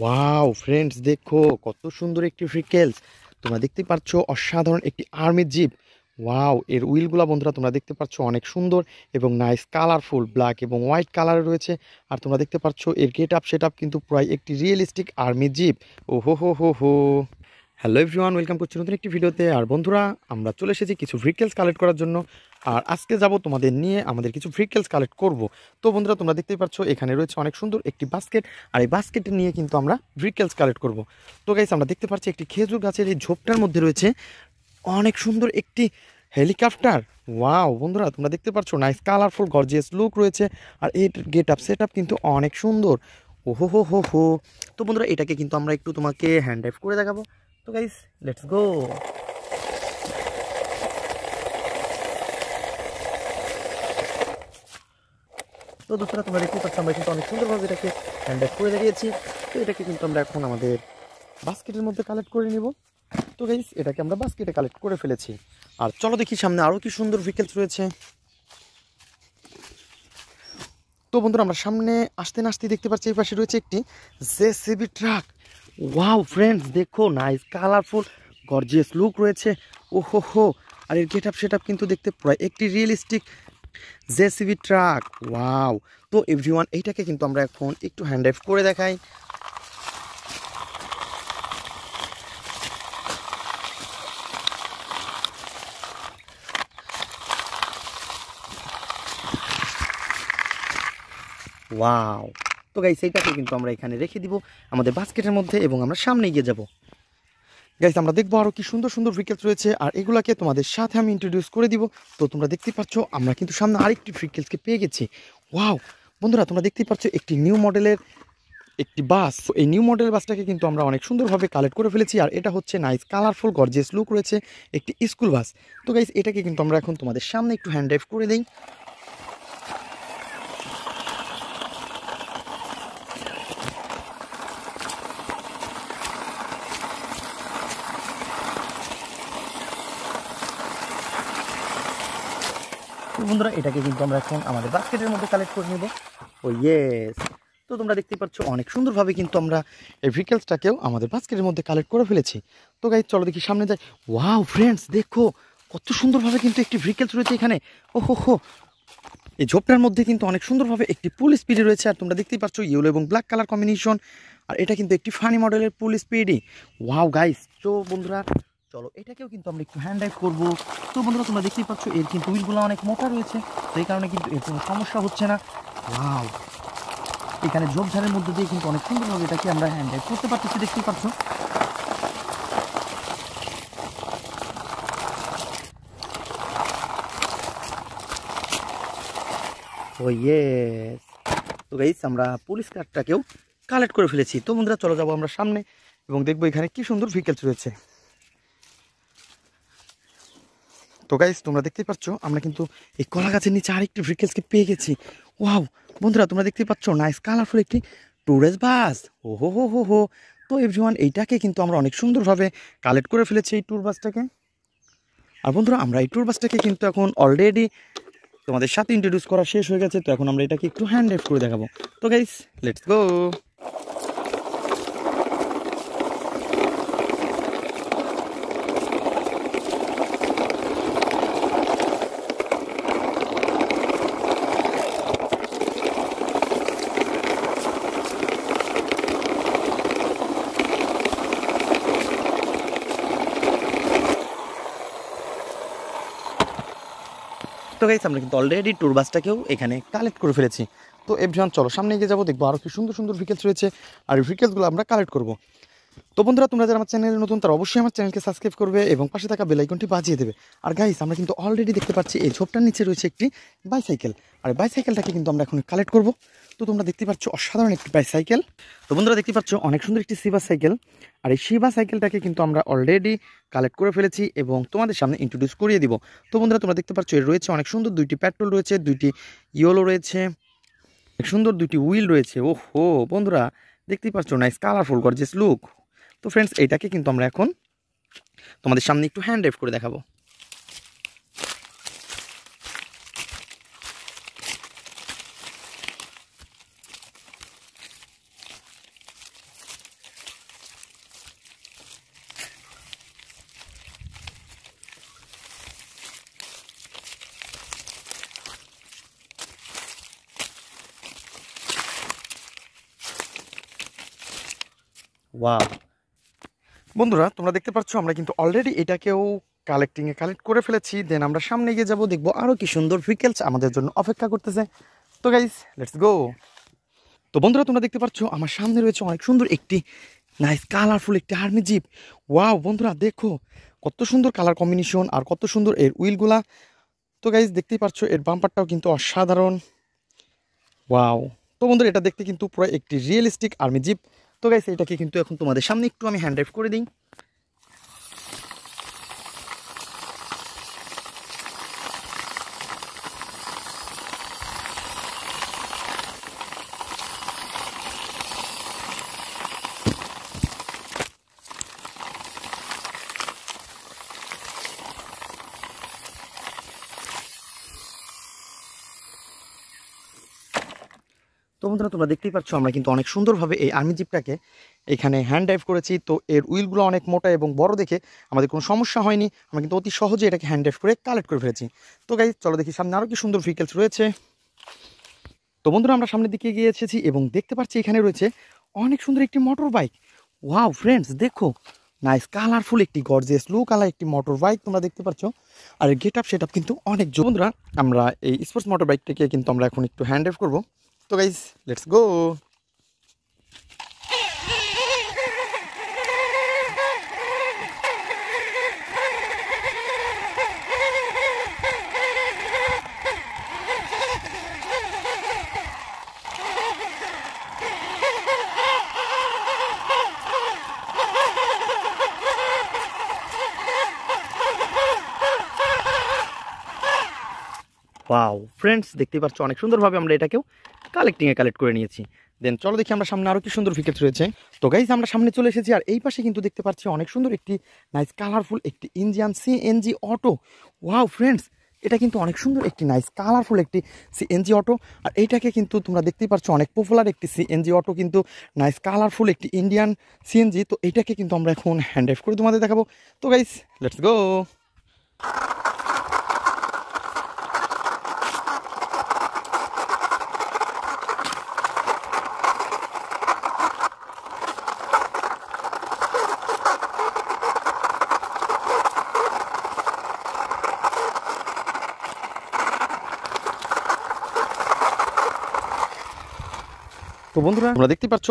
wow friends দেখো কত সুন্দর একটি ফ্রিকেলস তোমরা দেখতে পাচ্ছ অসাধারণ একটি আর্মি জিপ ওয়াও এর উইলগুলা বন্ধুরা তোমরা দেখতে পাচ্ছ অনেক সুন্দর এবং নাইস কালারফুল ব্ল্যাক এবং হোয়াইট কালারে রয়েছে আর তোমরা দেখতে পাচ্ছ এর গেট আপ সেট কিন্তু প্রায় একটি রিয়েলিস্টিক আর্মি জিপ ও হো হো হো হো হ্যালো এভরিওয়ান ওয়েলকাম করছি নতুন একটি ভিডিওতে আর বন্ধুরা আমরা চলে এসেছি কিছু ভেহিকেলস কালেক্ট করার জন্য আর আজকে যাব তোমাদের নিয়ে আমাদের কিছু ভেহিকেলস কালেক্ট করব তো বন্ধুরা তোমরা দেখতেই পাচ্ছ এখানে রয়েছে অনেক সুন্দর একটি বাস্কেট আর এই বাস্কেট নিয়ে কিন্তু আমরা ভেহিকেলস কালেক্ট করব তো গাইস আমরা দেখতে পাচ্ছি একটি খেজুর গাছের এই ঝোপটার মধ্যে রয়েছে অনেক সুন্দর একটি হেলিকপ্টার ওয়াও বন্ধুরা তোমরা দেখতে পাচ্ছ নাইস কালারফুল গর্জিয়াস লুক রয়েছে আর এর গেট আপ সেট আপ কিন্তু অনেক সুন্দর ওহো হো হো হো তো বন্ধুরা এটাকে কিন্তু আমরা একটু তোমাকে হ্যান্ড ড্রাইভ করে দেখাবো তো গাইস লেটস গো তো দোস্তরা তোমরা দেখতে পাচ্ছ আমরা কিন্তু অনেক সুন্দরভাবে এটাকে হ্যান্ডেল করে দাঁড়িয়েছি তো এটাকে কিন্তু আমরা এখন আমাদের বাস্কেটের মধ্যে কালেক্ট করে নিব তো গাইস এটাকে আমরা বাস্কেটে কালেক্ট করে ফেলেছি আর চলো দেখি সামনে আরও কি সুন্দর ভেহিকেলস রয়েছে তো বন্ধুরা আমরা সামনে আসতে না আসতে দেখতে পাচ্ছি এই পাশে রয়েছে একটি জেসিবি ট্রাক ওয়াও ফ্রেন্ডস দেখো নাইস কালারফুল গর্জিয়াস লুক রয়েছে ওহো হো আর এর গেট আপ সেট কিন্তু দেখতে প্রায় একটি রিয়েলিস্টিক জেসিবি ট্রাক ওয়াও তো এভরিওয়ান এইটাকে কিন্তু আমরা এখন একটু হ্যান্ড অফ করে দেখাই ওয়াও তো গাইস এইটাকে কিন্তু আমরা এখানে রেখে দিব আমাদের বাস্কেটের মধ্যে এবং আমরা সামনে গিয়ে যাব গাইজ আমরা দেখবো আরও কি সুন্দর সুন্দর ফ্রিকেলস রয়েছে আর এগুলাকে তোমাদের সাথে আমি ইন্ট্রোডিউস করে দিব তো তোমরা দেখতে পাচ্ছ আমরা কিন্তু সামনে আরেকটি ফ্রিকেলসকে পেয়ে গেছি ওয়াও বন্ধুরা তোমরা দেখতেই পাচ্ছ একটি নিউ মডেলের একটি বাস এই নিউ মডেল বাসটাকে কিন্তু আমরা অনেক সুন্দরভাবে কালেক্ট করে ফেলেছি আর এটা হচ্ছে নাইস কালারফুল গর্জেস লুক রয়েছে একটি স্কুল বাস তো গাইজ এটাকে কিন্তু আমরা এখন তোমাদের সামনে একটু হ্যান্ড ড্রাইভ করে দিই তো বন্ধুরা এটাকে কিন্তু আমরা এখন আমাদের বাস্কেটের মধ্যে কালেক্ট করে নেব ও ইয়েস তো তোমরা দেখতেই পাচ্ছ অনেক সুন্দরভাবে কিন্তু আমরা এই ভিকেলসটাকেও আমাদের বাস্কেটের মধ্যে কালেক্ট করে ফেলেছি তো গাই চলো দেখি সামনে যাই ওয়াও ফ্রেন্ডস দেখো কত সুন্দরভাবে কিন্তু একটি ভিকেলস রয়েছে এখানে ও হো হো এই ঝোপটার মধ্যে কিন্তু অনেক সুন্দরভাবে একটি পুল স্পিডে রয়েছে আর তোমরা দেখতেই পাচ্ছ ইয়েলো এবং ব্ল্যাক কালার কম্বিনেশন আর এটা কিন্তু একটি ফানি মডেলের পুল স্পিডি ওয়াও গাইস তো বন্ধুরা চলো এটাকেও কিন্তু আমরা একটু হ্যান্ড ড্রাইভ করবো তো বন্ধুরা তোমরা দেখতেই পাচ্ছ এর কিন্তু হুইলগুলো অনেক মোটা রয়েছে সেই এই কারণে কিন্তু এর কোনো সমস্যা হচ্ছে না ওয়াও এখানে ঝোপঝাড়ের মধ্যে দিয়ে কিন্তু অনেক সুন্দরভাবে এটাকে আমরা হ্যান্ড ড্রাইভ করতে পারতেছি দেখতেই পাচ্ছ oh, তো গাইস আমরা পুলিশ কার্ডটাকেও কালেক্ট করে ফেলেছি তো বন্ধুরা চলে যাবো আমরা সামনে এবং দেখবো এখানে কি সুন্দর ভেহিকেলস রয়েছে তো গাইস তোমরা দেখতেই পাচ্ছ আমরা কিন্তু এই কলা গাছের নিচে আরেকটি ভ্রিকেলসকে পেয়ে গেছি ওয়াও বন্ধুরা তোমরা দেখতেই পাচ্ছ নাইস কালারফুল একটি ট্যুরিস্ট বাস ও হো হো হো হো তো এভরিওয়ান এইটাকে কিন্তু আমরা অনেক সুন্দরভাবে কালেক্ট করে ফেলেছি এই ট্যুর বাসটাকে আর বন্ধুরা আমরা এই ট্যুর বাসটাকে কিন্তু এখন অলরেডি তোমাদের সাথে ইন্ট্রোডিউস করা শেষ হয়ে গেছে তো এখন আমরা এটাকে একটু হ্যান্ড করে দেখাবো তো গাইস লেটস গো গাইস আমরা কিন্তু অলরেডি ট্যুর বাসটাকেও এখানে কালেক্ট করে ফেলেছি তো এভিয়ান চলো সামনে এগিয়ে যাবো দেখবো আরও কি সুন্দর সুন্দর ভিকেলস রয়েছে আর ভিকেলসগুলো আমরা কালেক্ট করবো তো বন্ধুরা তোমরা যারা আমার চ্যানেলে নতুন তারা অবশ্যই আমার চ্যানেলকে সাবস্ক্রাইব করবে এবং পাশে থাকা বেলাইকনটি বাজিয়ে দেবে আর গাইস আমরা কিন্তু অলরেডি দেখতে পাচ্ছি এই ঝোপটার নিচে রয়েছে একটি বাইসাইকেল আর বাইসাইকেলটাকে কিন্তু আমরা এখন কালেক্ট করব তো তোমরা দেখতে পাচ্ছ অসাধারণ একটি বাইসাইকেল তো বন্ধুরা দেখতে পাচ্ছ অনেক সুন্দর একটি সিবা সাইকেল আর এই শিবা সাইকেলটাকে কিন্তু আমরা অলরেডি কালেক্ট করে ফেলেছি এবং তোমাদের সামনে ইন্ট্রোডিউস করিয়ে দিব তো বন্ধুরা তোমরা দেখতে পাচ্ছ এর রয়েছে অনেক সুন্দর দুইটি পেট্রোল রয়েছে দুইটি ইয়েলো রয়েছে অনেক সুন্দর দুইটি হুইল রয়েছে ও হো বন্ধুরা দেখতেই পাচ্ছ নাইস কালারফুল গর্জেস লুক তো ফ্রেন্ডস এইটাকে কিন্তু আমরা এখন তোমাদের সামনে একটু হ্যান্ড রেফ করে দেখাবো ওয়া বন্ধুরা তোমরা দেখতে পাচ্ছ আমরা কিন্তু অলরেডি এটাকেও কালেক্টিংয়ে কালেক্ট করে ফেলেছি দেন আমরা সামনে গিয়ে যাব দেখবো আরও কি সুন্দর ভিকেলস আমাদের জন্য অপেক্ষা করতেছে তো গাইস লেটস গো তো বন্ধুরা তোমরা দেখতে পাচ্ছ আমার সামনে রয়েছে অনেক সুন্দর একটি নাইস কালারফুল একটি আর্মি জিপ ওয়াও বন্ধুরা দেখো কত সুন্দর কালার কম্বিনেশন আর কত সুন্দর এর উইলগুলা তো গাইজ দেখতেই পাচ্ছ এর বাম্পারটাও কিন্তু অসাধারণ ওয়াও তো বন্ধুরা এটা দেখতে কিন্তু পুরো একটি রিয়েলিস্টিক আর্মি জিপ তো গাইস এটাকে কিন্তু এখন তোমাদের সামনে একটু আমি হ্যান্ড ড্রাইভ করে দিই তো বন্ধুরা তোমরা দেখতেই পাচ্ছ আমরা কিন্তু অনেক সুন্দরভাবে এই আর্মি জিপটাকে এখানে হ্যান্ড ড্রাইভ করেছি তো এর উইলগুলো অনেক মোটা এবং বড় দেখে আমাদের কোনো সমস্যা হয়নি আমরা কিন্তু অতি সহজে এটাকে হ্যান্ড ড্রাইভ করে কালেক্ট করে ফেলেছি তো গাই চলো দেখি সামনে আরও কি সুন্দর ভেহিকেলস রয়েছে তো বন্ধুরা আমরা সামনের দিকে গিয়ে এসেছি এবং দেখতে পাচ্ছি এখানে রয়েছে অনেক সুন্দর একটি মোটর বাইক ওয়াও ফ্রেন্ডস দেখো নাইস কালারফুল একটি গর্জেস লু কালার একটি মোটর বাইক তোমরা দেখতে পাচ্ছ আর গেট আপ সেট কিন্তু অনেক বন্ধুরা আমরা এই স্পোর্টস মোটর বাইকটাকে কিন্তু আমরা এখন একটু হ্যান্ড ড্রাইভ করবো তো guys let's go wow friends দেখতে পাচ্ছি অনেক সুন্দরভাবে আমরা এটাকেও কালেক্টিংয়ে কালেক্ট করে নিয়েছি দেন চলো দেখি আমরা সামনে আরও কি সুন্দর ফিকেট রয়েছে তো গাইজ আমরা সামনে চলে এসেছি আর এই পাশে কিন্তু দেখতে পাচ্ছি অনেক সুন্দর একটি নাইস কালারফুল একটি Indian CNG auto wow friends এটা কিন্তু অনেক সুন্দর একটি নাইস কালারফুল একটি সিএনজি অটো আর এইটাকে কিন্তু তোমরা দেখতেই পাচ্ছ অনেক পপুলার একটি সিএনজি অটো কিন্তু নাইস কালারফুল একটি ইন্ডিয়ান সিএনজি তো এটাকে কিন্তু আমরা এখন হ্যান্ড অ্যাফ করে তোমাদের দেখাবো তো গাইস লেটস গো তো বন্ধুরা আমরা দেখতে পাচ্ছ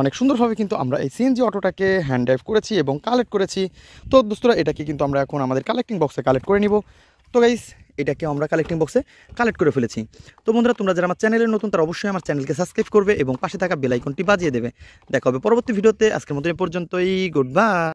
অনেক সুন্দরভাবে কিন্তু আমরা এই সিএনজি অটোটাকে হ্যান্ড ড্রাইভ করেছি এবং কালেক্ট করেছি তো দোস্তরা এটাকে কিন্তু আমরা এখন আমাদের কালেক্টিং বক্সে কালেক্ট করে নিব তো গাইস এটাকে আমরা কালেক্টিং বক্সে কালেক্ট করে ফেলেছি তো বন্ধুরা তোমরা যারা আমার চ্যানেলে নতুন তারা অবশ্যই আমার চ্যানেলকে সাবস্ক্রাইব করবে এবং পাশে থাকা বেলাইকনটি বাজিয়ে দেবে দেখা হবে পরবর্তী ভিডিওতে আজকের মতো এই পর্যন্তই গুড বাই